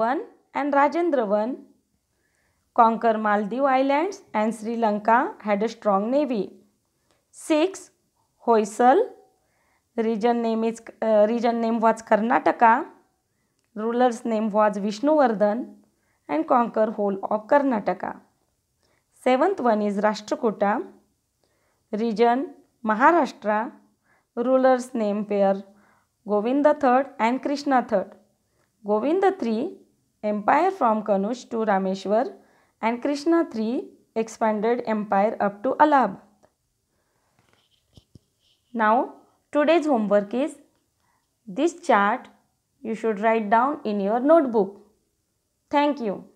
One and Rajendra one conquer Maldives islands and Sri Lanka had a strong navy six Hoysala region name is region name was Karnataka rulers name was Vishnuvardhan and conquer whole of Karnataka seventh one is Rashtrakuta region Maharashtra rulers name were Govind third and Krishna third Govind three empire from Kanush to Rameshwar and Krishna III expanded empire up to Allahabad. Now today's homework is this chart you should write down in your notebook. Thank you.